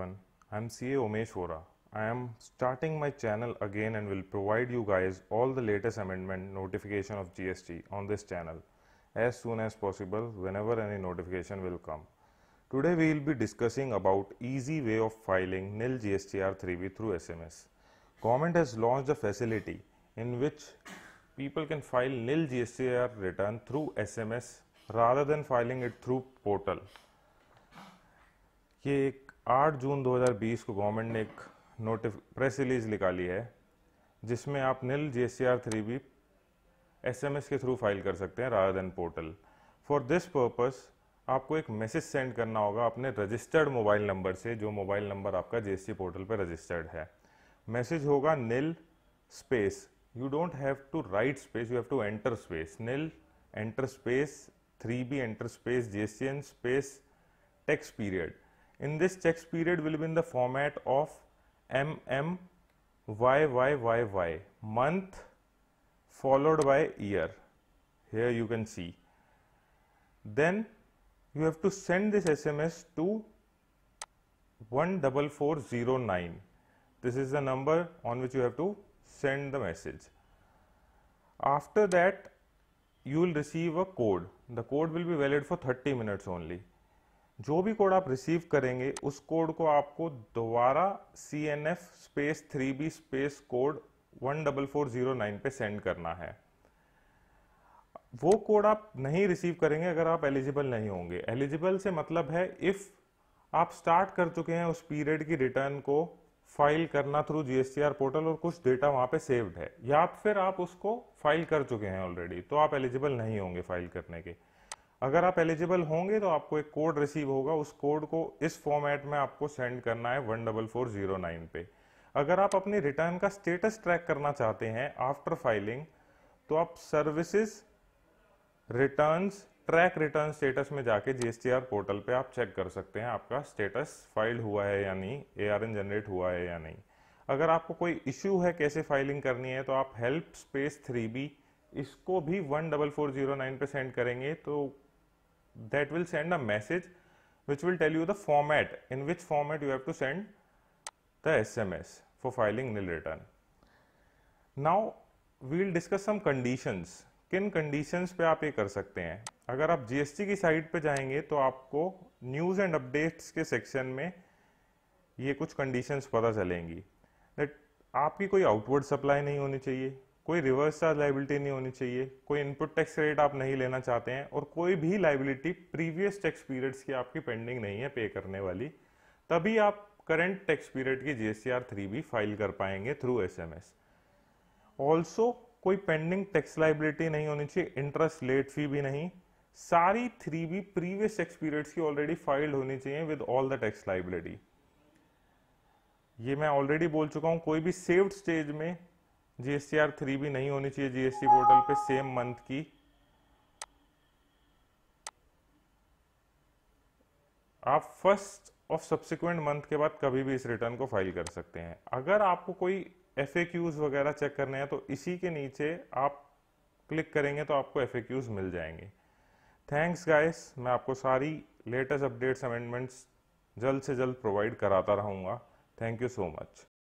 everyone. I'm CA Omesh Vora. I am starting my channel again and will provide you guys all the latest amendment notification of GST on this channel as soon as possible whenever any notification will come. Today we will be discussing about easy way of filing nil GSTR 3B through SMS. Government has launched a facility in which people can file nil GSTR return through SMS rather than filing it through portal. ये एक 8 जून 2020 को government ने एक नोटिफ press release निकाली है जिसमें आप nil J C R three B S M S के थ्रू फाइल कर सकते हैं rather portal for this purpose आपको एक मैसेज सेंड करना होगा अपने रजिस्टर्ड मोबाइल नंबर से जो मोबाइल नंबर आपका जे पोर्टल पर रजिस्टर्ड है मैसेज होगा nil space you don't have to write space you have to enter space nil enter space three B enter space J space tax period in this checks period will be in the format of MMYYYY month followed by year here you can see then you have to send this SMS to 14409 this is the number on which you have to send the message after that you will receive a code the code will be valid for 30 minutes only जो भी code आप receive करेंगे उस code को आपको दोबारा C N F space three B space code one double four zero nine पे send करना है वो कोड आप नहीं रिसीव करेंगे अगर आप एलिजिबल नहीं होंगे एलिजिबल से मतलब है इफ आप स्टार्ट कर चुके हैं उस पीरियड की रिटर्न को फाइल करना थ्रू जीएसटीआर पोर्टल और कुछ डेटा वहां पे सेव्ड है या फिर आप उसको फाइल कर चुके हैं ऑलरेडी तो आप एलिजिबल नहीं होंगे फाइल करने के अगर आप एलिजिबल होंगे तो आपको एक कोड रिसीव होगा उस कोड को इस फॉर्मेट में आपको सेंड करना है one double four zero nine पे अगर आप अपने रिटर्न का स्टेटस ट्रैक करना चाहते हैं आफ्टर फाइलिंग तो आप services returns track return status में जाके जीएसटीआर पोर्टल पे आप चेक कर सकते हैं आपका स्टेटस फाइल हुआ है या नहीं एन जनरेट हुआ है या नहीं अगर आपको कोई इश्यू है कैसे फाइलिंग करनी है तो आप हेल्प स्पेस थ्री बी इसको भी one double four zero nine पे सेंड करेंगे तो that will send a message which will tell you the format in which format you have to send the SMS for filing nil return. Now we will discuss some conditions. किन conditions पे आप ये कर सकते हैं अगर आप GST की site पे जाएंगे तो आपको news and updates के section में ये कुछ conditions पता चलेंगी that आपकी कोई outward supply नहीं होनी चाहिए कोई रिवर्स चार्ज लाइबिलिटी नहीं होनी चाहिए कोई इनपुट टैक्स रेट आप नहीं लेना चाहते हैं और कोई भी लाइबिलिटी प्रीवियस टैक्स पीरियड्स की आपकी पेंडिंग नहीं है पे करने वाली तभी आप करंट टैक्स पीरियड की जीएसटीआर थ्री भी फाइल कर पाएंगे through S M S also कोई पेंडिंग टैक्स लाइबिलिटी नहीं होनी चाहिए इंटरेस्ट लेट फी भी नहीं सारी three B previous tax periods की ऑलरेडी फाइल्ड होनी चाहिए with all the tax liability ये मैं ऑलरेडी बोल चुका हूँ कोई भी सेव्ड स्टेज में जीएसटी आर थ्री भी नहीं होनी चाहिए जीएसटी पोर्टल पे सेम मंथ की आप फर्स्ट ऑफ सब्सिक्वेंट मंथ के बाद कभी भी इस रिटर्न को फाइल कर सकते हैं अगर आपको कोई एफ वगैरह चेक करने हैं तो इसी के नीचे आप क्लिक करेंगे तो आपको एफ मिल जाएंगे थैंक्स गाइस मैं आपको सारी लेटेस्ट अपडेट्स अमेंडमेंट्स जल्द से जल्द प्रोवाइड कराता रहूँगा थैंक यू सो मच